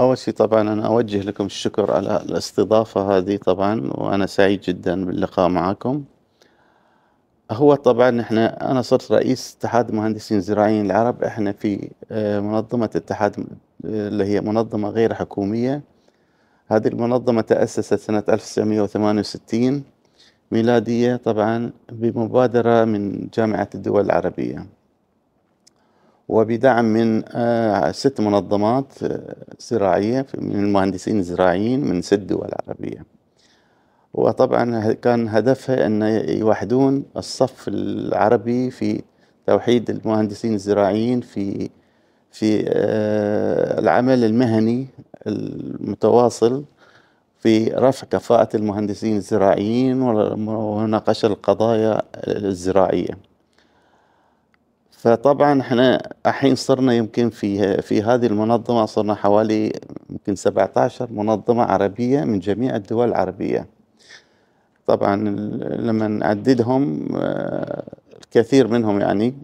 أول شيء طبعا أنا أوجه لكم الشكر على الاستضافة هذه طبعا وأنا سعيد جدا باللقاء معكم هو طبعا احنا أنا صرت رئيس اتحاد مهندسين زراعيين العرب احنا في آه، منظمة اتحاد آه، اللي هي منظمة غير حكومية هذه المنظمة تأسست سنة 1968 ميلادية طبعا بمبادرة من جامعة الدول العربية وبدعم من آه، ست منظمات آه، زراعية من المهندسين الزراعيين من ست دول عربية وطبعا كان هدفها أن يوحدون الصف العربي في توحيد المهندسين الزراعيين في في آه، العمل المهني المتواصل في رفع كفاءة المهندسين الزراعيين ومناقشة القضايا الزراعية فطبعا احنا الحين صرنا يمكن في في هذه المنظمه صرنا حوالي يمكن 17 منظمه عربيه من جميع الدول العربيه. طبعا لما نعددهم آه، الكثير منهم يعني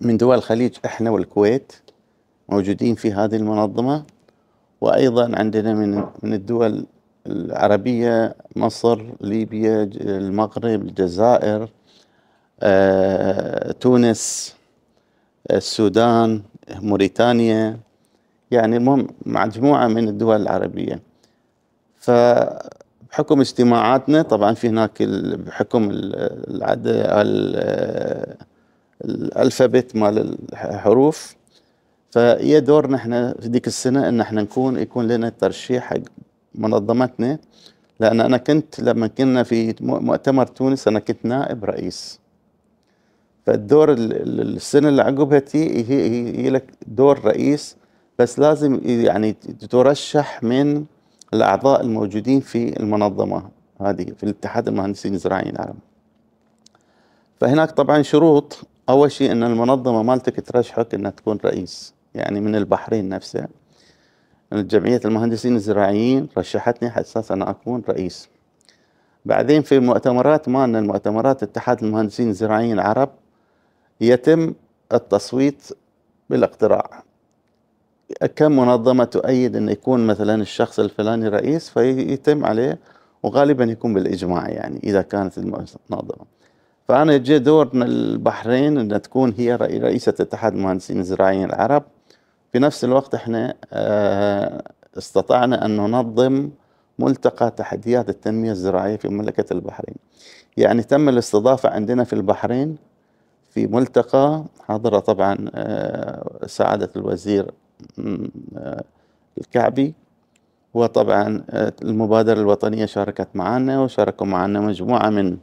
من دول الخليج احنا والكويت موجودين في هذه المنظمه وايضا عندنا من من الدول العربيه مصر، ليبيا، المغرب، الجزائر آه، تونس آه، السودان موريتانيا يعني مجموعة من الدول العربية فبحكم اجتماعاتنا طبعا في هناك بحكم العد آه، الالفابت مال الحروف فهي دور نحن في ديك السنة ان احنا نكون يكون لنا ترشيح حق منظمتنا لان انا كنت لما كنا في مؤتمر تونس انا كنت نائب رئيس فالدور السنه اللي عقبها تي هي, هي لك دور رئيس بس لازم يعني ترشح من الاعضاء الموجودين في المنظمه هذه في الاتحاد المهندسين الزراعيين العالم فهناك طبعا شروط اول شيء ان المنظمه مالتك ترشحك انها تكون رئيس يعني من البحرين نفسها. جمعيه المهندسين الزراعيين رشحتني على اساس انا اكون رئيس. بعدين في المؤتمرات مالنا المؤتمرات اتحاد المهندسين الزراعيين العرب يتم التصويت بالاقتراع كم منظمة تؤيد أن يكون مثلا الشخص الفلاني رئيس فيتم عليه وغالبا يكون بالإجماع يعني إذا كانت المنظمة فأنا جاء دور البحرين أن تكون هي رئيسة اتحاد المهندسين الزراعيين العرب في نفس الوقت احنا آه، استطعنا أن ننظم ملتقى تحديات التنمية الزراعية في مملكة البحرين يعني تم الاستضافة عندنا في البحرين في ملتقى حضره طبعا آه، سعادة الوزير آه، الكعبي وطبعا آه، المبادرة الوطنية شاركت معنا وشاركوا معنا مجموعة من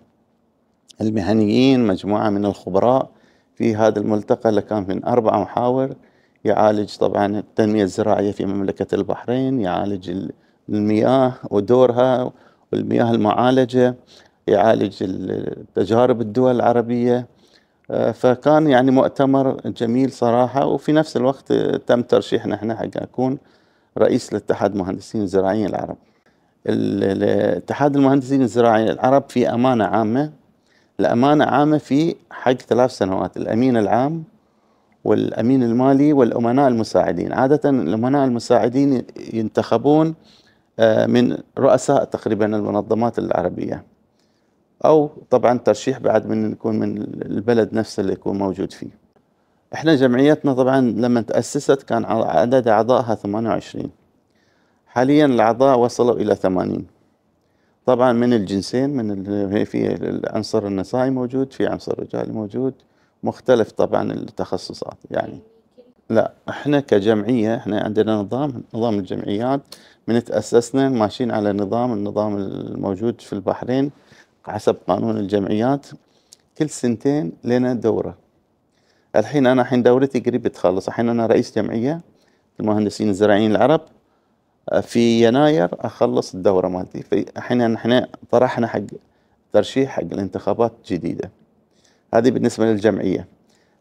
المهنيين مجموعة من الخبراء في هذا الملتقى اللي كان من أربع محاور يعالج طبعا التنمية الزراعية في مملكة البحرين يعالج المياه ودورها والمياه المعالجة يعالج تجارب الدول العربية فكان يعني مؤتمر جميل صراحة وفي نفس الوقت تم ترشيحنا احنا حق أكون رئيس لاتحاد المهندسين الزراعيين العرب الاتحاد المهندسين الزراعيين العرب في أمانة عامة الأمانة عامة في حق ثلاث سنوات الأمين العام والأمين المالي والأمناء المساعدين عادة الأمناء المساعدين ينتخبون آه، من رؤساء تقريبا المنظمات العربية او طبعا ترشيح بعد من يكون من البلد نفسه اللي يكون موجود فيه احنا جمعيتنا طبعا لما تأسست كان عدد اعضائها 28 حاليا الاعضاء وصلوا الى 80 طبعا من الجنسين من في العنصر النسائي موجود في عنصر رجالي موجود مختلف طبعا التخصصات يعني لا احنا كجمعيه احنا عندنا نظام نظام الجمعيات من تاسسنا ماشيين على نظام النظام الموجود في البحرين حسب قانون الجمعيات كل سنتين لنا دورة الحين أنا الحين دورتي قريب تخلص الحين أنا رئيس جمعية المهندسين الزراعيين العرب آه، في يناير أخلص الدورة مالتي فالحين احنا طرحنا حق ترشيح حق الانتخابات الجديدة هذه بالنسبة للجمعية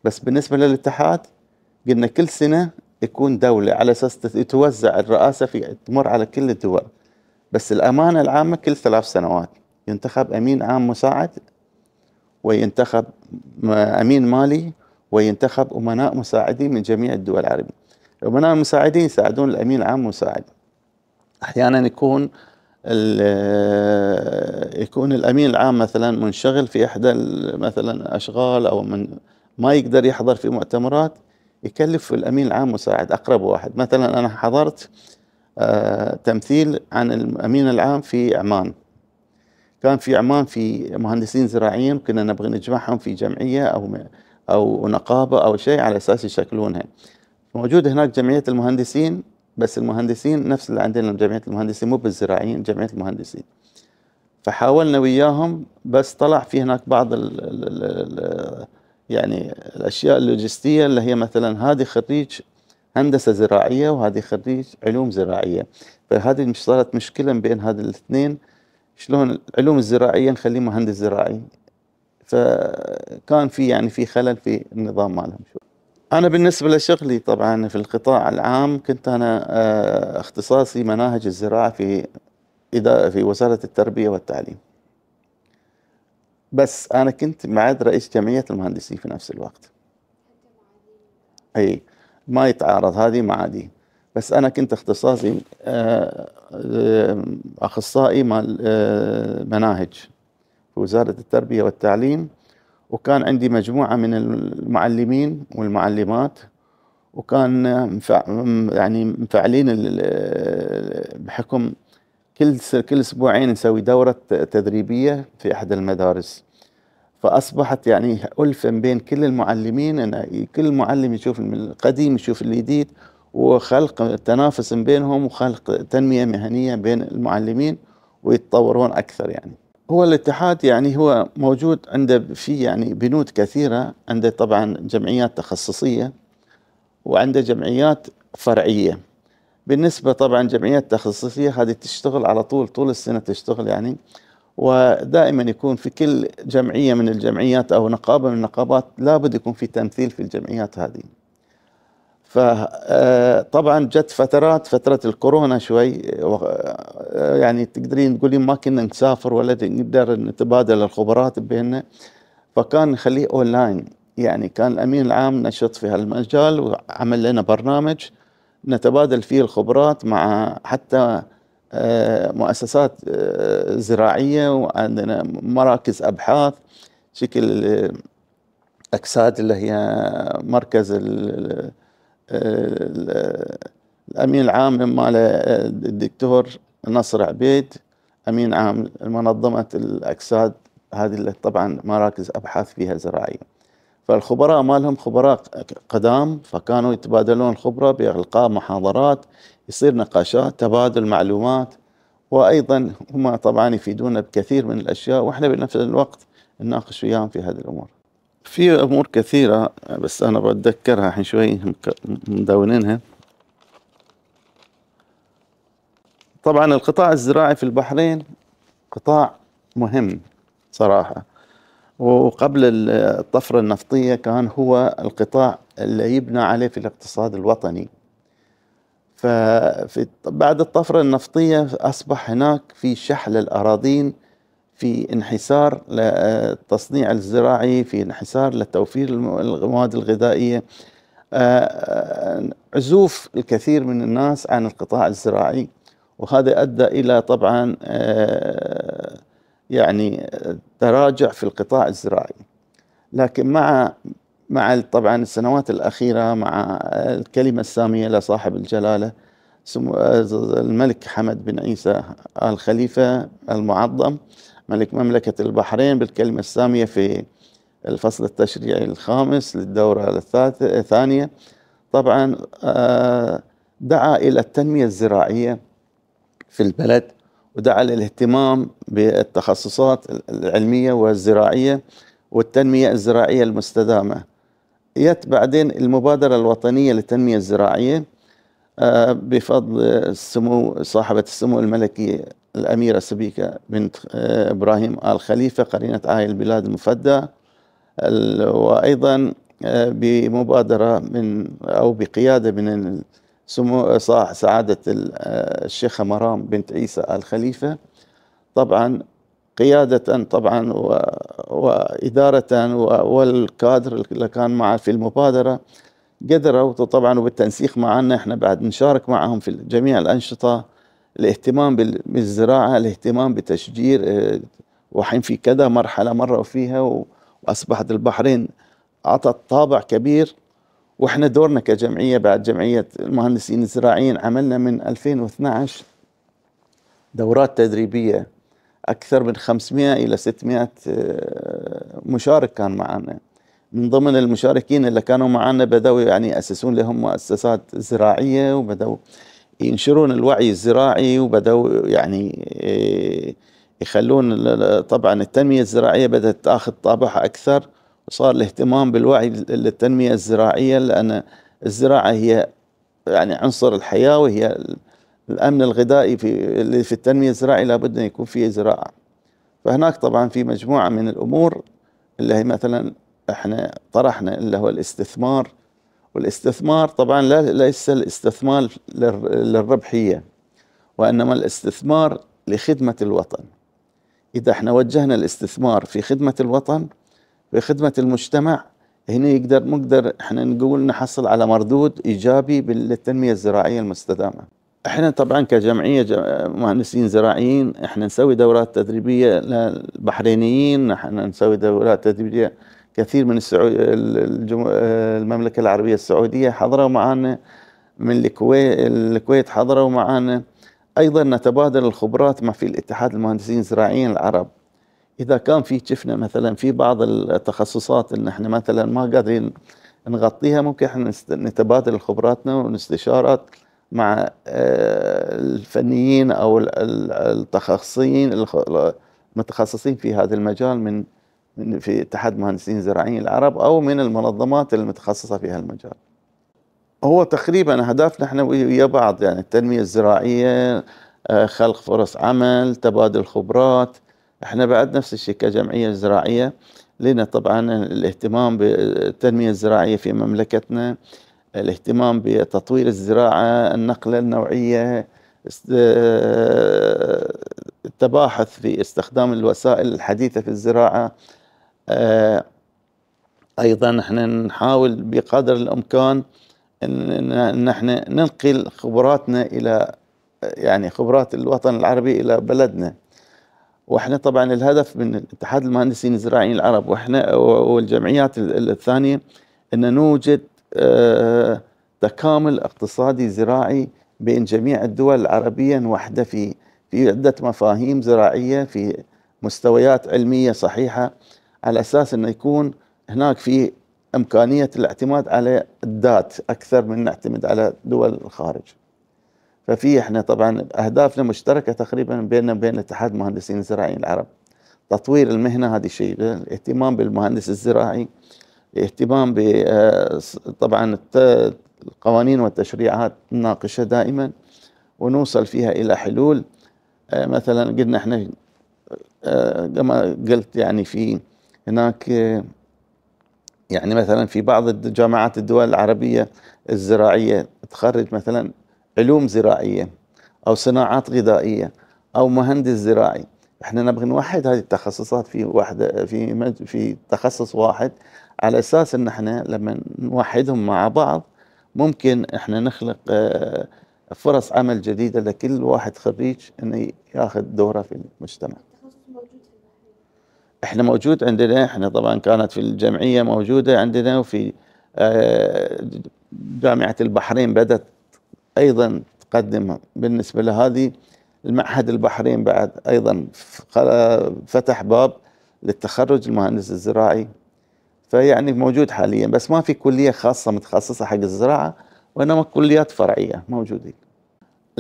بس بالنسبة للاتحاد قلنا كل سنة يكون دولة على أساس توزع الرئاسة في تمر على كل الدول بس الأمانة العامة كل ثلاث سنوات ينتخب أمين عام مساعد وينتخب أمين مالي وينتخب أمناء مساعدين من جميع الدول العربية الأمناء المساعدين يساعدون الأمين العام مساعد أحيانا يكون يكون الامين العام مثلا منشغل في احدى مثلا اشغال او من ما يقدر يحضر في مؤتمرات يكلف الامين العام مساعد اقرب واحد مثلا انا حضرت آه، تمثيل عن الامين العام في عمان كان في عمان في مهندسين زراعيين كنا نبغي نجمعهم في جمعيه او او نقابه او شيء على اساس يشكلونها موجود هناك جمعيه المهندسين بس المهندسين نفس اللي عندنا جمعيه المهندسين مو بالزراعيين جمعيه المهندسين فحاولنا وياهم بس طلع في هناك بعض الـ الـ الـ يعني الاشياء اللوجستيه اللي هي مثلا هذه خريج هندسه زراعيه وهذه خريج علوم زراعيه فهذه صارت مشكله بين هذه الاثنين شلون العلوم الزراعيه نخليه مهندس زراعي فكان في يعني في خلل في النظام مالهم شو انا بالنسبه لشغلي طبعا في القطاع العام كنت انا آه، اختصاصي مناهج الزراعه في في وزاره التربيه والتعليم بس انا كنت معاد رئيس جمعيه المهندسين في نفس الوقت اي ما يتعارض هذه مع دي بس انا كنت اختصاصي آه، آه، اخصائي مال آه، مناهج في وزاره التربيه والتعليم وكان عندي مجموعه من المعلمين والمعلمات وكان يعني مفعلين بحكم كل كل اسبوعين نسوي دوره تدريبيه في احد المدارس فاصبحت يعني الفه بين كل المعلمين أنا كل معلم يشوف القديم يشوف الجديد وخلق تنافس بينهم وخلق تنمية مهنية بين المعلمين ويتطورون أكثر يعني هو الاتحاد يعني هو موجود عنده في يعني بنود كثيرة عنده طبعا جمعيات تخصصية وعنده جمعيات فرعية بالنسبة طبعا جمعيات تخصصية هذه تشتغل على طول طول السنة تشتغل يعني ودائما يكون في كل جمعية من الجمعيات أو نقابة من النقابات لابد يكون في تمثيل في الجمعيات هذه فطبعا آه، جت فترات فترة الكورونا شوي آه، يعني تقدرين تقولين ما كنا نسافر ولا نقدر نتبادل الخبرات بيننا فكان نخليه اونلاين يعني كان الامين العام نشط في هالمجال وعمل لنا برنامج نتبادل فيه الخبرات مع حتى آه، مؤسسات زراعية وعندنا مراكز أبحاث شكل أكساد اللي هي مركز الامين العام مال الدكتور نصر عبيد امين عام منظمه الاكساد هذه اللي طبعا مراكز ابحاث فيها زراعيه فالخبراء مالهم خبراء قدام فكانوا يتبادلون الخبرة بإلقاء محاضرات يصير نقاشات تبادل معلومات وأيضا هم طبعا يفيدونا بكثير من الأشياء وإحنا بنفس الوقت نناقش وياهم في هذه الأمور في امور كثيره بس انا بتذكرها الحين شوي مدونينها طبعا القطاع الزراعي في البحرين قطاع مهم صراحه وقبل الطفره النفطيه كان هو القطاع اللي يبنى عليه في الاقتصاد الوطني فبعد الطفرة النفطية أصبح هناك في شحل الأراضين في انحسار للتصنيع الزراعي في انحسار لتوفير المواد الغذائية آه، آه، عزوف الكثير من الناس عن القطاع الزراعي وهذا أدى إلى طبعا آه، يعني تراجع في القطاع الزراعي لكن مع مع طبعا السنوات الأخيرة مع الكلمة السامية لصاحب الجلالة الملك حمد بن عيسى آل خليفة المعظم ملك مملكة البحرين بالكلمة السامية في الفصل التشريعي الخامس للدورة الثانية طبعا آه، دعا إلى التنمية الزراعية في البلد ودعا للاهتمام بالتخصصات العلمية والزراعية والتنمية الزراعية المستدامة يت بعدين المبادرة الوطنية للتنمية الزراعية آه، بفضل السمو صاحبة السمو الملكي الأميرة سبيكة بنت آه، إبراهيم آل خليفة قرينة عاهل البلاد المفدى وأيضا آه، بمبادرة من أو بقيادة من سمو سعادة آه، الشيخة مرام بنت عيسى آل خليفة طبعا قيادة طبعا وإدارة والكادر اللي كان معه في المبادرة قدروا طبعا وبالتنسيق معنا احنا بعد نشارك معهم في جميع الأنشطة الاهتمام بالزراعه الاهتمام بتشجير آه، وحين في كذا مرحله مروا فيها واصبحت البحرين اعطت طابع كبير واحنا دورنا كجمعيه بعد جمعيه المهندسين الزراعيين عملنا من 2012 دورات تدريبيه اكثر من 500 الى 600 آه، مشارك كان معنا من ضمن المشاركين اللي كانوا معنا بدأوا يعني يأسسون لهم مؤسسات زراعية وبدأوا ينشرون الوعي الزراعي وبدأوا يعني إيه، يخلون طبعا التنمية الزراعية بدأت تاخذ طابعها أكثر وصار الاهتمام بالوعي للتنمية الزراعية لأن الزراعة هي يعني عنصر الحياة وهي الأمن الغذائي في في التنمية الزراعية لابد أن يكون فيه زراعة فهناك طبعا في مجموعة من الأمور اللي هي مثلا احنا طرحنا اللي هو الاستثمار والاستثمار طبعا لا ليس الاستثمار للربحية وإنما الاستثمار لخدمة الوطن إذا احنا وجهنا الاستثمار في خدمة الوطن في خدمة المجتمع هنا يقدر نقدر احنا نقول نحصل على مردود إيجابي للتنمية الزراعية المستدامة احنا طبعا كجمعيه مهندسين زراعيين احنا نسوي دورات تدريبيه للبحرينيين احنا نسوي دورات تدريبيه كثير من السعو... الجم... المملكة العربية السعودية حضروا معنا من الكويت الكويت حضروا معنا أيضا نتبادل الخبرات مع في الاتحاد المهندسين الزراعيين العرب إذا كان في شفنا مثلا في بعض التخصصات إن إحنا مثلا ما قادرين نغطيها ممكن إحنا نتبادل خبراتنا ونستشارات مع آه، الفنيين أو التخصصيين المتخصصين في هذا المجال من في اتحاد مهندسين الزراعيين العرب او من المنظمات المتخصصه في هالمجال. هو تقريبا اهدافنا احنا ويا بعض يعني التنميه الزراعيه آه، خلق فرص عمل تبادل خبرات احنا بعد نفس الشيء كجمعيه زراعيه لنا طبعا الاهتمام بالتنميه الزراعيه في مملكتنا الاهتمام بتطوير الزراعه النقله النوعيه آه، التباحث في استخدام الوسائل الحديثه في الزراعه آه، ايضا احنا نحاول بقدر الامكان ان احنا ننقل خبراتنا الى يعني خبرات الوطن العربي الى بلدنا واحنا طبعا الهدف من اتحاد المهندسين الزراعيين العرب واحنا والجمعيات الثانيه ان نوجد آه، تكامل اقتصادي زراعي بين جميع الدول العربيه وحده في في عده مفاهيم زراعيه في مستويات علميه صحيحه على اساس انه يكون هناك في امكانيه الاعتماد على الذات اكثر من نعتمد على دول الخارج. ففي احنا طبعا اهدافنا مشتركه تقريبا بيننا وبين اتحاد المهندسين الزراعيين العرب. تطوير المهنه هذا شيء، الاهتمام بالمهندس الزراعي، الاهتمام ب آه، طبعا القوانين والتشريعات نناقشها دائما ونوصل فيها الى حلول آه، مثلا قلنا احنا آه، كما قلت يعني في هناك يعني مثلا في بعض جامعات الدول العربية الزراعية تخرج مثلا علوم زراعية أو صناعات غذائية أو مهندس زراعي احنا نبغى نوحد هذه التخصصات في واحدة في مج في تخصص واحد على أساس أن احنا لما نوحدهم مع بعض ممكن احنا نخلق آه، فرص عمل جديدة لكل واحد خريج أنه ياخذ دوره في المجتمع احنا موجود عندنا احنا طبعا كانت في الجمعيه موجوده عندنا وفي آه، جامعه البحرين بدات ايضا تقدم بالنسبه لهذه المعهد البحرين بعد ايضا فتح باب للتخرج المهندس الزراعي فيعني موجود حاليا بس ما في كليه خاصه متخصصه حق الزراعه وانما كليات فرعيه موجوده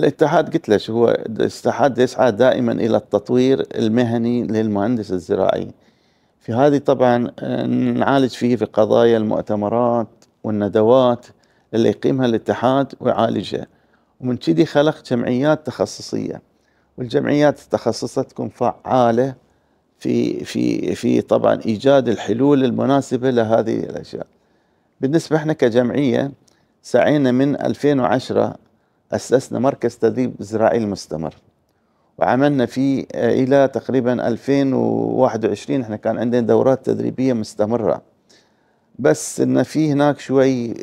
الاتحاد قلت لك هو الاتحاد يسعى دائما الى التطوير المهني للمهندس الزراعي في هذه طبعا نعالج فيه في قضايا المؤتمرات والندوات اللي يقيمها الاتحاد ويعالجها ومن كذي خلق جمعيات تخصصيه والجمعيات التخصصيه تكون فعاله في في في طبعا ايجاد الحلول المناسبه لهذه الاشياء بالنسبه احنا كجمعيه سعينا من 2010 أسسنا مركز تدريب زراعي المستمر وعملنا فيه إلى تقريبا 2021 احنا كان عندنا دورات تدريبية مستمرة بس ان في هناك شوي آه،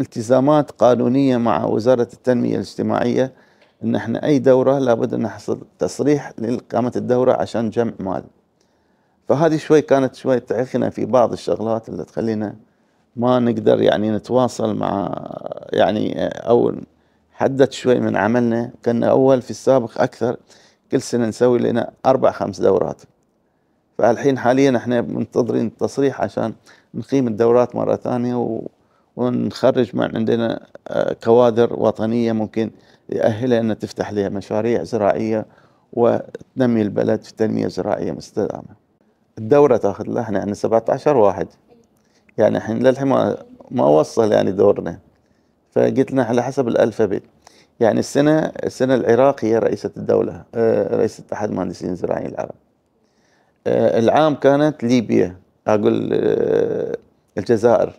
التزامات قانونيه مع وزاره التنميه الاجتماعيه ان احنا اي دوره لابد ان نحصل تصريح لاقامه الدوره عشان جمع مال. فهذه شوي كانت شوي تعيقنا في بعض الشغلات اللي تخلينا ما نقدر يعني نتواصل مع يعني آه، او حدد شوي من عملنا كان أول في السابق أكثر كل سنة نسوي لنا أربع خمس دورات فالحين حاليا احنا منتظرين التصريح عشان نقيم الدورات مرة ثانية و... ونخرج من عندنا آه، كوادر وطنية ممكن يأهلها أن تفتح لها مشاريع زراعية وتنمي البلد في تنمية زراعية مستدامة الدورة تاخذ لها احنا عندنا 17 واحد يعني الحين للحين ما وصل يعني دورنا فجيت لنا على حسب الالفابت يعني السنه السنه العراق هي رئيسه الدوله آه، رئيسه اتحاد مهندسين الزراعيين العرب آه، العام كانت ليبيا اقول آه، الجزائر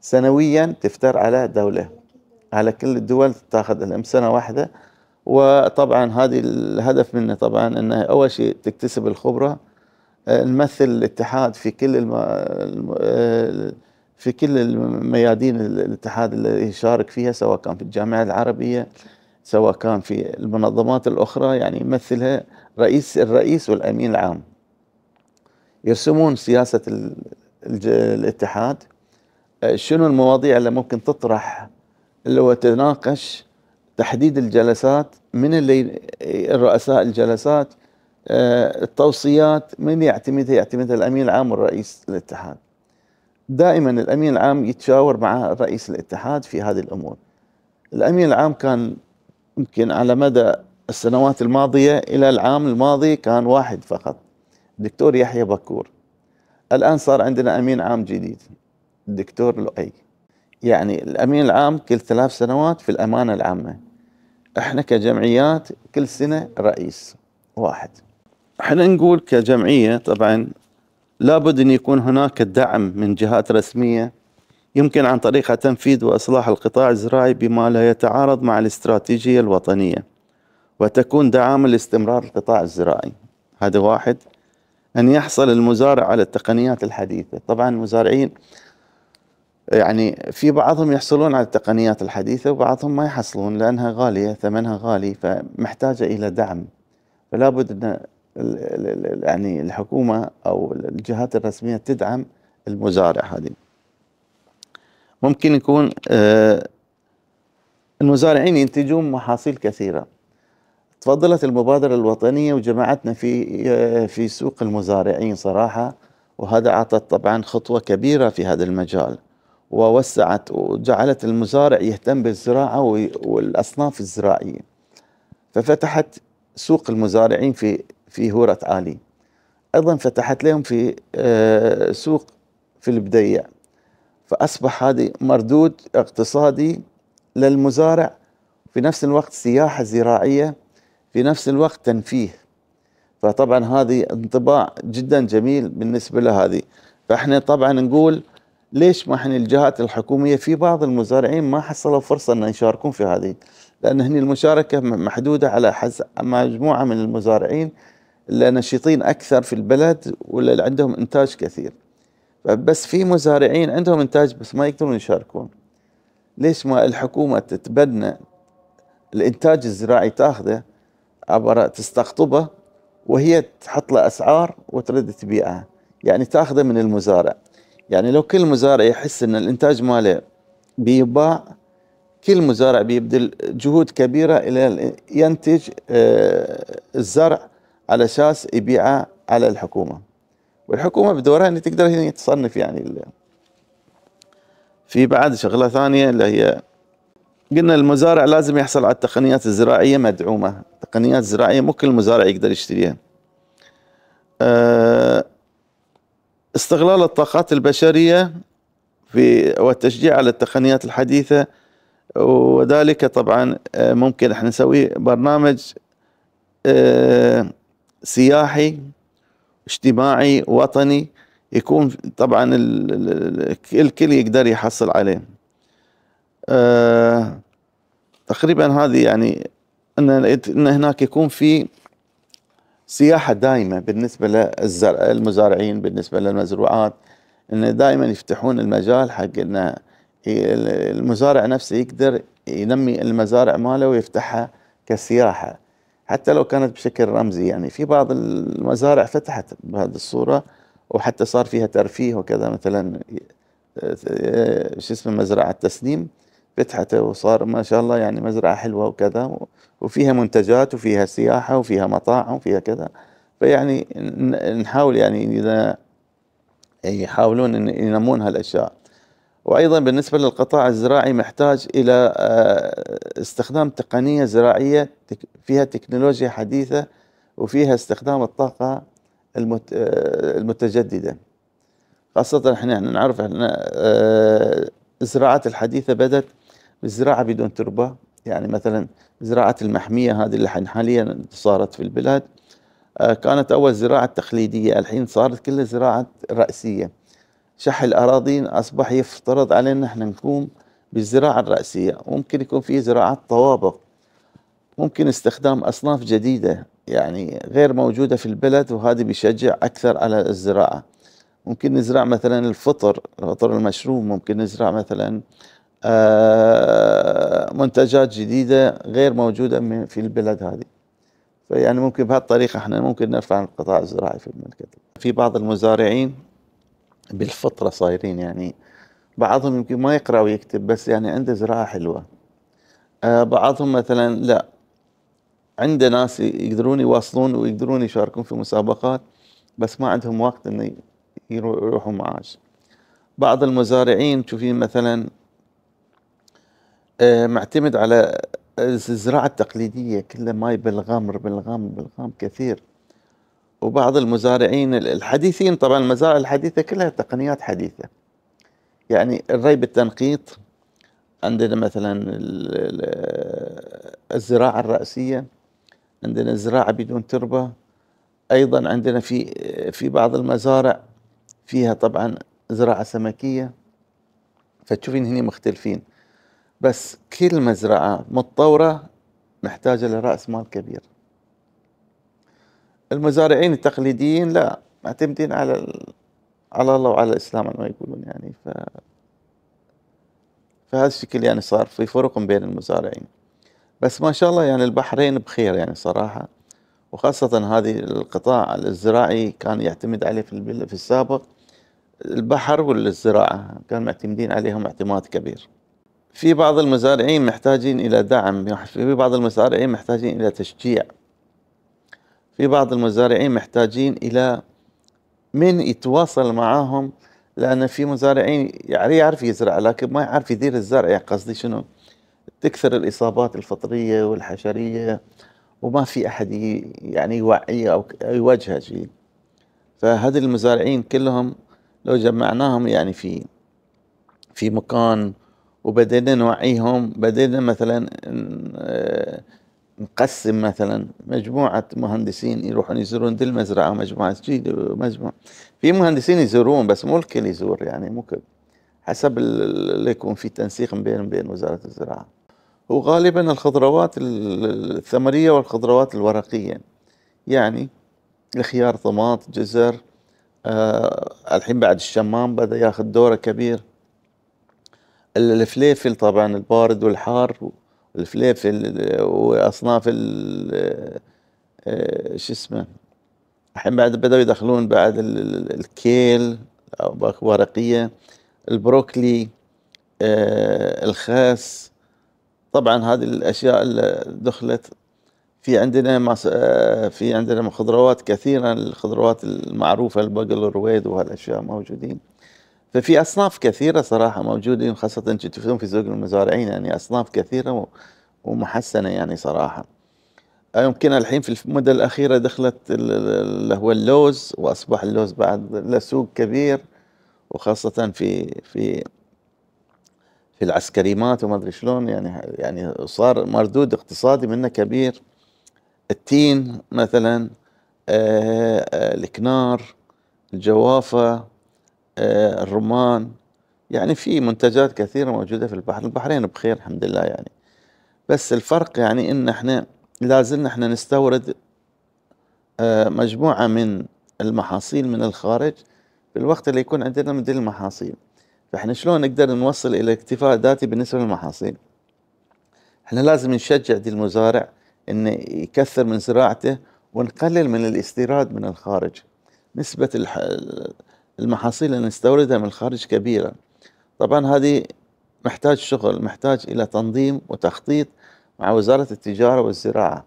سنويا تفتر على دوله على كل الدول تاخذ لهم سنه واحده وطبعا هذه الهدف منه طبعا انه اول شيء تكتسب الخبره نمثل الاتحاد في كل الم... في كل الميادين الاتحاد اللي يشارك فيها سواء كان في الجامعة العربية سواء كان في المنظمات الأخرى يعني يمثلها رئيس الرئيس والأمين العام يرسمون سياسة الاتحاد آه، شنو المواضيع اللي ممكن تطرح اللي هو تناقش تحديد الجلسات من اللي رؤساء الجلسات آه، التوصيات من يعتمدها يعتمدها الأمين العام والرئيس الاتحاد دائما الامين العام يتشاور مع رئيس الاتحاد في هذه الامور. الامين العام كان يمكن على مدى السنوات الماضيه الى العام الماضي كان واحد فقط الدكتور يحيى بكور. الان صار عندنا امين عام جديد الدكتور لؤي. يعني الامين العام كل ثلاث سنوات في الامانه العامه. احنا كجمعيات كل سنه رئيس واحد. احنا نقول كجمعيه طبعا لابد أن يكون هناك دعم من جهات رسمية يمكن عن طريقها تنفيذ وإصلاح القطاع الزراعي بما لا يتعارض مع الاستراتيجية الوطنية وتكون دعامة لاستمرار القطاع الزراعي هذا واحد أن يحصل المزارع على التقنيات الحديثة طبعا المزارعين يعني في بعضهم يحصلون على التقنيات الحديثة وبعضهم ما يحصلون لأنها غالية ثمنها غالي فمحتاجة إلى دعم فلا بد أن يعني الحكومة أو الجهات الرسمية تدعم المزارع هذه ممكن يكون آه، المزارعين ينتجون محاصيل كثيرة تفضلت المبادرة الوطنية وجمعتنا في آه، في سوق المزارعين صراحة وهذا أعطت طبعا خطوة كبيرة في هذا المجال ووسعت وجعلت المزارع يهتم بالزراعة والأصناف الزراعية ففتحت سوق المزارعين في في هورة عالي أيضا فتحت لهم في آه، سوق في البديع فأصبح هذه مردود اقتصادي للمزارع في نفس الوقت سياحة زراعية في نفس الوقت تنفيه فطبعا هذه انطباع جدا جميل بالنسبة لهذه فاحنا طبعا نقول ليش ما احنا الجهات الحكومية في بعض المزارعين ما حصلوا فرصة ان يشاركون في هذه لان هني المشاركة محدودة على مجموعة من المزارعين نشيطين اكثر في البلد ولا عندهم انتاج كثير بس في مزارعين عندهم انتاج بس ما يقدرون يشاركون ليش ما الحكومه تتبنى الانتاج الزراعي تاخذه عبر تستقطبه وهي تحط له اسعار وترد تبيعها يعني تاخذه من المزارع يعني لو كل مزارع يحس ان الانتاج ماله بيباع كل مزارع بيبذل جهود كبيره الى ينتج آه، الزرع على اساس يبيعه على الحكومه والحكومه بدورها ان تقدر هي تصنف يعني في بعد شغله ثانيه اللي هي قلنا المزارع لازم يحصل على التقنيات الزراعيه مدعومه تقنيات زراعيه مو كل مزارع يقدر يشتريها آه، استغلال الطاقات البشريه في والتشجيع على التقنيات الحديثه وذلك طبعا آه، ممكن احنا نسوي برنامج آه، سياحي اجتماعي وطني يكون طبعا الكل يقدر يحصل عليه آه، تقريبا هذه يعني ان ان هناك يكون في سياحه دائمه بالنسبه للزرع المزارعين بالنسبه للمزروعات ان دائما يفتحون المجال حق ان المزارع نفسه يقدر ينمي المزارع ماله ويفتحها كسياحه حتى لو كانت بشكل رمزي يعني في بعض المزارع فتحت بهذه الصورة وحتى صار فيها ترفيه وكذا مثلا شو اسمه مزرعة تسنيم فتحته وصار ما شاء الله يعني مزرعة حلوة وكذا وفيها منتجات وفيها سياحة وفيها مطاعم وفيها كذا فيعني نحاول يعني إذا يحاولون أن ينمون هالأشياء وايضا بالنسبه للقطاع الزراعي محتاج الى آه، استخدام تقنيه زراعيه فيها تكنولوجيا حديثه وفيها استخدام الطاقه آه، المتجدده خاصه احنا نعرف احنا آه، الزراعات الحديثه بدات بالزراعه بدون تربه يعني مثلا زراعه المحميه هذه اللي حاليا صارت في البلاد كانت اول زراعه تقليديه الحين صارت كلها زراعه راسيه شح الأراضين أصبح يفترض علينا نحن نقوم بالزراعة الرأسية ممكن يكون في زراعات طوابق ممكن استخدام أصناف جديدة يعني غير موجودة في البلد وهذا بيشجع أكثر على الزراعة ممكن نزرع مثلا الفطر الفطر المشروب ممكن نزرع مثلا آه، منتجات جديدة غير موجودة في البلد هذه فيعني ممكن بهالطريقة احنا ممكن نرفع القطاع الزراعي في المملكة في بعض المزارعين بالفطره صايرين يعني بعضهم يمكن ما يقرا ويكتب بس يعني عنده زراعه حلوه آه، بعضهم مثلا لا عنده ناس يقدرون يواصلون ويقدرون يشاركون في مسابقات بس ما عندهم وقت ان يروحوا معاش بعض المزارعين تشوفين مثلا آه، معتمد على الزراعه التقليديه كلها ماي بالغمر بالغمر بالغمر كثير وبعض المزارعين الحديثين طبعا المزارع الحديثة كلها تقنيات حديثة يعني الري بالتنقيط عندنا مثلا الزراعة الرأسية عندنا الزراعة بدون تربة أيضا عندنا في في بعض المزارع فيها طبعا زراعة سمكية فتشوفين هني مختلفين بس كل مزرعة متطورة محتاجة لرأس مال كبير المزارعين التقليديين لا معتمدين على على الله وعلى الاسلام على ما يقولون يعني ف فهذا الشكل يعني صار في فرق بين المزارعين بس ما شاء الله يعني البحرين بخير يعني صراحه وخاصة هذه القطاع الزراعي كان يعتمد عليه في في السابق البحر والزراعة كانوا معتمدين عليهم اعتماد كبير. في بعض المزارعين محتاجين إلى دعم، في بعض المزارعين محتاجين إلى تشجيع في بعض المزارعين محتاجين إلى من يتواصل معاهم لأن في مزارعين يعني يعرف يزرع لكن ما يعرف يدير الزرع يعني قصدي شنو تكثر الإصابات الفطرية والحشرية وما في أحد يعني يوعيه أو يوجهه شيء فهذه المزارعين كلهم لو جمعناهم يعني في في مكان وبدينا نوعيهم بدينا مثلا آه، نقسم مثلا مجموعة مهندسين يروحون يزورون دي المزرعة مجموعة جديد مجموعة في مهندسين يزورون بس مو الكل يزور يعني مو كل حسب اللي يكون في تنسيق بين بين وزارة الزراعة وغالبا الخضروات الثمرية والخضروات الورقية يعني الخيار طماط جزر آه الحين بعد الشمام بدأ ياخذ دوره كبير الفليفل طبعا البارد والحار الفليفل واصناف ال آه، شو اسمه الحين بعد بدأوا يدخلون بعد الكيل او ورقيه البروكلي آه، الخس طبعا هذه الاشياء اللي دخلت في عندنا آه، في عندنا خضروات كثيره الخضروات المعروفه البقل والرويد وهالاشياء موجودين ففي اصناف كثيره صراحه موجودين خاصه تشوفون في سوق المزارعين يعني اصناف كثيره ومحسنه يعني صراحه يمكن الحين في المده الاخيره دخلت اللي هو اللوز واصبح اللوز بعد له سوق كبير وخاصه في في في العسكريمات وما ادري شلون يعني يعني صار مردود اقتصادي منه كبير التين مثلا آه، آه، الكنار الجوافه آه، الرمان يعني في منتجات كثيرة موجودة في البحر البحرين بخير الحمد لله يعني بس الفرق يعني ان احنا لازلنا احنا نستورد آه، مجموعة من المحاصيل من الخارج في الوقت اللي يكون عندنا من المحاصيل فاحنا شلون نقدر نوصل الى اكتفاء ذاتي بالنسبة للمحاصيل احنا لازم نشجع دي المزارع ان يكثر من زراعته ونقلل من الاستيراد من الخارج نسبة المحاصيل اللي نستوردها من الخارج كبيرة طبعا هذه محتاج شغل محتاج إلى تنظيم وتخطيط مع وزارة التجارة والزراعة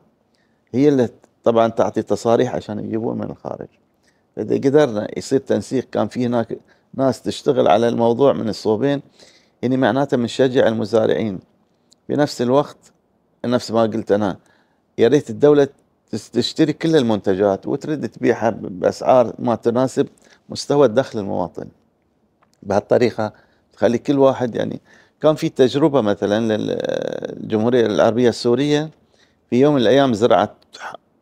هي اللي طبعا تعطي تصاريح عشان يجيبون من الخارج إذا قدرنا يصير تنسيق كان في هناك ناس تشتغل على الموضوع من الصوبين يعني معناته بنشجع المزارعين بنفس الوقت نفس ما قلت أنا يا ريت الدولة تشتري كل المنتجات وترد تبيعها بأسعار ما تناسب مستوى الدخل المواطن بهالطريقة تخلي كل واحد يعني كان في تجربة مثلا للجمهورية العربية السورية في يوم من الأيام زرعت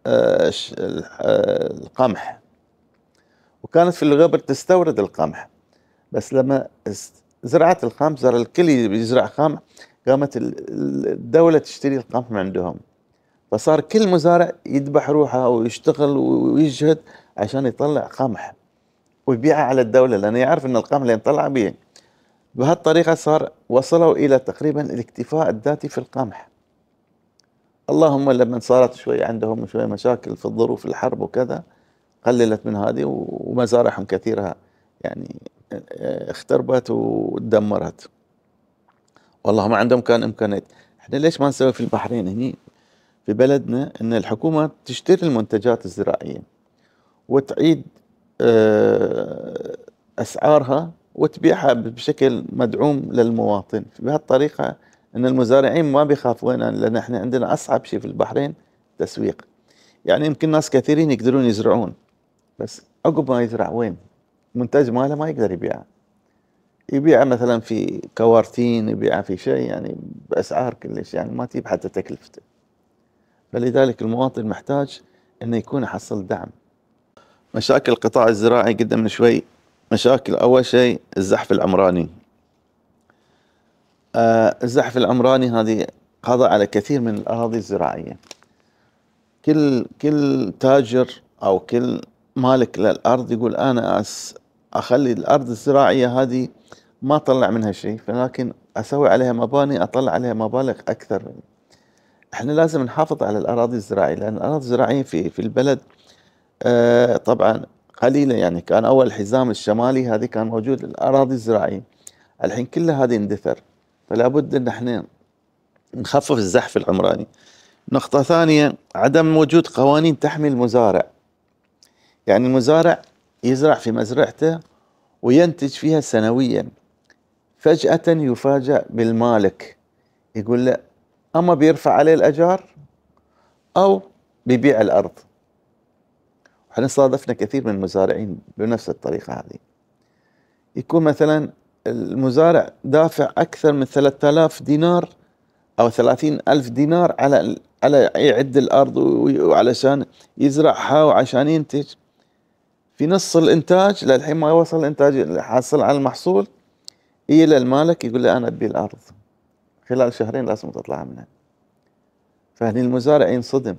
آه، آه، القمح وكانت في الغبر تستورد القمح بس لما زرعت القمح صار الكل يزرع قمح قامت الدولة تشتري القمح من عندهم فصار كل مزارع يذبح روحه ويشتغل ويجهد عشان يطلع قمح ويبيعها على الدولة لأنه يعرف أن القمح اللي طلع به بهالطريقة صار وصلوا إلى تقريبا الاكتفاء الذاتي في القمح اللهم لما صارت شوي عندهم شوي مشاكل في الظروف الحرب وكذا قللت من هذه ومزارعهم كثيرها يعني اختربت وتدمرت والله ما عندهم كان امكانيات احنا ليش ما نسوي في البحرين هني في بلدنا ان الحكومه تشتري المنتجات الزراعيه وتعيد آه، اسعارها وتبيعها بشكل مدعوم للمواطن بهالطريقه ان المزارعين ما بيخافون لان احنا عندنا اصعب شيء في البحرين تسويق يعني يمكن ناس كثيرين يقدرون يزرعون بس عقب ما يزرع وين منتج ماله ما يقدر يبيعه يبيعه مثلا في كوارتين يبيعه في شيء يعني باسعار كلش يعني ما تجيب حتى تكلفته فلذلك المواطن محتاج انه يكون يحصل دعم مشاكل القطاع الزراعي قلنا من شوي مشاكل أول شيء الزحف العمراني آه الزحف العمراني هذه قضى على كثير من الأراضي الزراعية كل كل تاجر أو كل مالك للأرض يقول أنا أس أخلي الأرض الزراعية هذه ما أطلع منها شيء لكن أسوي عليها مباني أطلع عليها مبالغ أكثر احنا لازم نحافظ على الأراضي الزراعية لأن الأراضي الزراعية في في البلد آه، طبعا قليلا يعني كان اول الحزام الشمالي هذه كان موجود الاراضي الزراعيه الحين كل هذه اندثر فلا بد ان احنا نخفف الزحف العمراني نقطة ثانية عدم وجود قوانين تحمي المزارع يعني المزارع يزرع في مزرعته وينتج فيها سنويا فجأة يفاجأ بالمالك يقول له أما بيرفع عليه الأجار أو بيبيع الأرض احنا صادفنا كثير من المزارعين بنفس الطريقه هذه يكون مثلا المزارع دافع اكثر من 3000 دينار او 30 ألف دينار على على يعد الارض وعلشان يزرعها وعشان ينتج في نص الانتاج للحين ما وصل الانتاج حاصل على المحصول يجي للمالك يقول له انا ابي الارض خلال شهرين لازم تطلع منها فهني المزارع ينصدم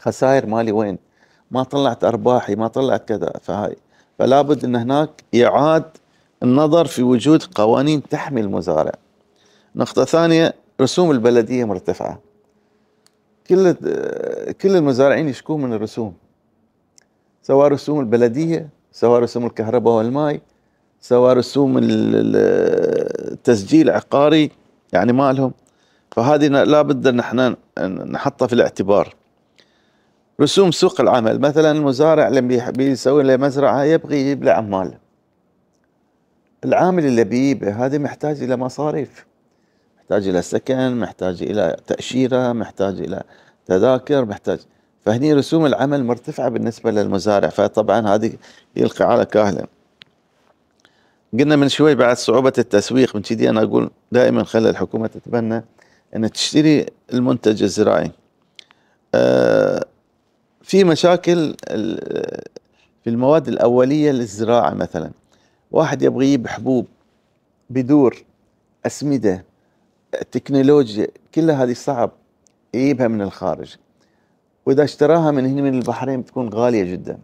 خسائر مالي وين ما طلعت ارباحي ما طلعت كذا فهاي فلا بد ان هناك يعاد النظر في وجود قوانين تحمي المزارع نقطه ثانيه رسوم البلديه مرتفعه كل كل المزارعين يشكون من الرسوم سواء رسوم البلديه سواء رسوم الكهرباء والماء سواء رسوم التسجيل عقاري يعني مالهم فهذه لابد ان احنا نحطها في الاعتبار رسوم سوق العمل مثلا المزارع لما بيسوي له مزرعه يبغي يجيب له عمال العامل اللي بيجيبه هذا محتاج الى مصاريف محتاج الى سكن محتاج الى تاشيره محتاج الى تذاكر محتاج فهني رسوم العمل مرتفعه بالنسبه للمزارع فطبعا هذه يلقي على كاهله قلنا من شوي بعد صعوبه التسويق من كذي انا اقول دائما خلي الحكومه تتبنى ان تشتري المنتج الزراعي أه في مشاكل في المواد الاوليه للزراعه مثلا واحد يبغى يجيب حبوب بذور اسمده تكنولوجيا كل هذه صعب يجيبها من الخارج واذا اشتراها من هنا من البحرين بتكون غاليه جدا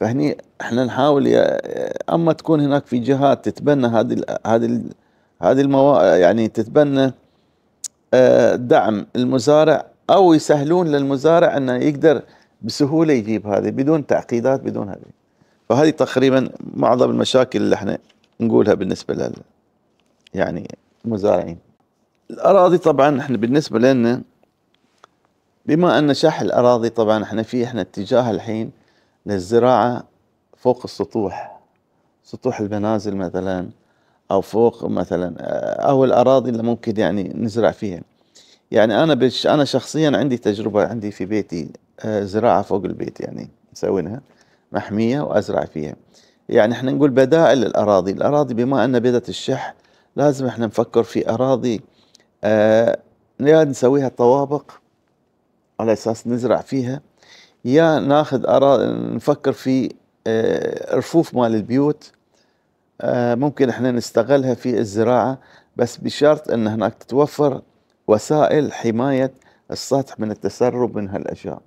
فهني احنا نحاول يا اما تكون هناك في جهات تتبنى هذه هذه هذه المواد يعني تتبنى آه، دعم المزارع او يسهلون للمزارع انه يقدر بسهوله يجيب هذه بدون تعقيدات بدون هذه فهذه تقريبا معظم المشاكل اللي احنا نقولها بالنسبه لل يعني مزارعين الاراضي طبعا احنا بالنسبه لنا بما ان شح الاراضي طبعا احنا في احنا اتجاه الحين للزراعه فوق السطوح سطوح المنازل مثلا او فوق مثلا او الاراضي اللي ممكن يعني نزرع فيها يعني انا بش انا شخصيا عندي تجربه عندي في بيتي آه، زراعة فوق البيت يعني مسوينها محمية وأزرع فيها يعني احنا نقول بدائل للأراضي الأراضي بما أن بدت الشح لازم احنا نفكر في أراضي آه يا نسويها طوابق على أساس نزرع فيها يا ناخذ أراضي نفكر في آه رفوف مال البيوت آه ممكن احنا نستغلها في الزراعة بس بشرط أن هناك تتوفر وسائل حماية السطح من التسرب من هالأشياء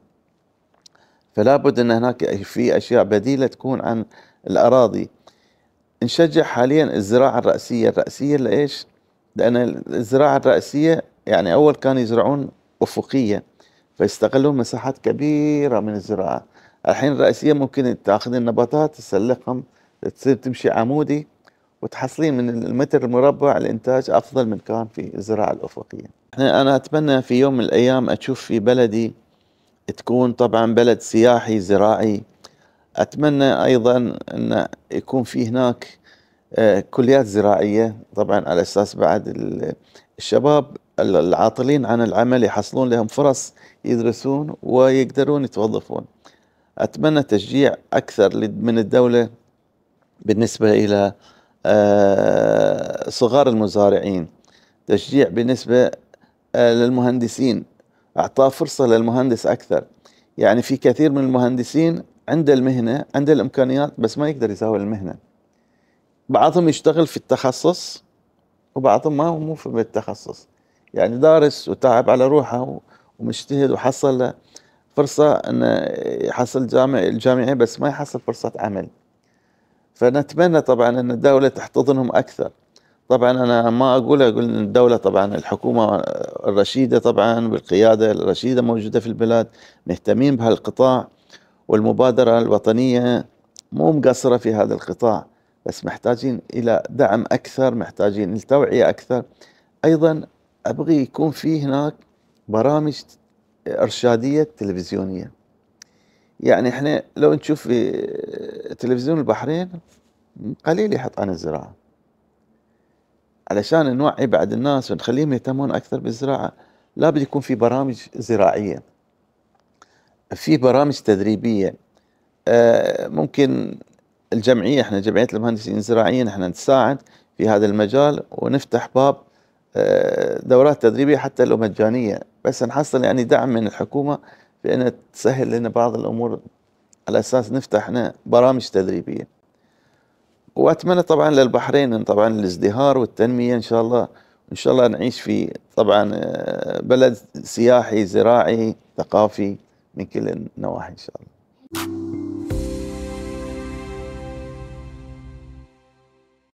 فلا بد ان هناك في اشياء بديله تكون عن الاراضي نشجع حاليا الزراعه الراسيه الراسيه لايش لان الزراعه الراسيه يعني اول كانوا يزرعون افقيه فيستغلون مساحات كبيره من الزراعه الحين الراسيه ممكن تاخذ النباتات تسلقهم تصير تمشي عمودي وتحصلين من المتر المربع الانتاج افضل من كان في الزراعه الافقيه. احنا انا اتمنى في يوم من الايام اشوف في بلدي تكون طبعا بلد سياحي زراعي اتمنى ايضا ان يكون في هناك آه، كليات زراعيه طبعا على اساس بعد الشباب العاطلين عن العمل يحصلون لهم فرص يدرسون ويقدرون يتوظفون اتمنى تشجيع اكثر من الدوله بالنسبه الى آه، صغار المزارعين تشجيع بالنسبه آه، للمهندسين أعطاه فرصة للمهندس أكثر يعني في كثير من المهندسين عنده المهنة عنده الإمكانيات بس ما يقدر يساوي المهنة بعضهم يشتغل في التخصص وبعضهم ما مو في التخصص يعني دارس وتعب على روحه ومجتهد وحصل فرصة أن يحصل جامع الجامعية بس ما يحصل فرصة عمل فنتمنى طبعا أن الدولة تحتضنهم أكثر طبعا انا ما اقول اقول ان الدوله طبعا الحكومه الرشيده طبعا بالقياده الرشيده موجوده في البلاد مهتمين بهالقطاع والمبادره الوطنيه مو مقصره في هذا القطاع بس محتاجين الى دعم اكثر محتاجين لتوعيه اكثر ايضا ابغي يكون في هناك برامج ارشاديه تلفزيونيه يعني احنا لو نشوف في تلفزيون البحرين قليل يحط عن الزراعه علشان نوعي بعد الناس ونخليهم يهتمون اكثر بالزراعه لابد يكون في برامج زراعيه في برامج تدريبيه آه، ممكن الجمعيه احنا جمعيه المهندسين الزراعيين احنا نساعد في هذا المجال ونفتح باب آه، دورات تدريبيه حتى لو مجانيه بس نحصل يعني دعم من الحكومه بان تسهل لنا بعض الامور على اساس نفتح برامج تدريبيه واتمنى طبعا للبحرين طبعا الازدهار والتنميه ان شاء الله ان شاء الله نعيش في طبعا آه، بلد سياحي زراعي ثقافي من كل النواحي ان شاء الله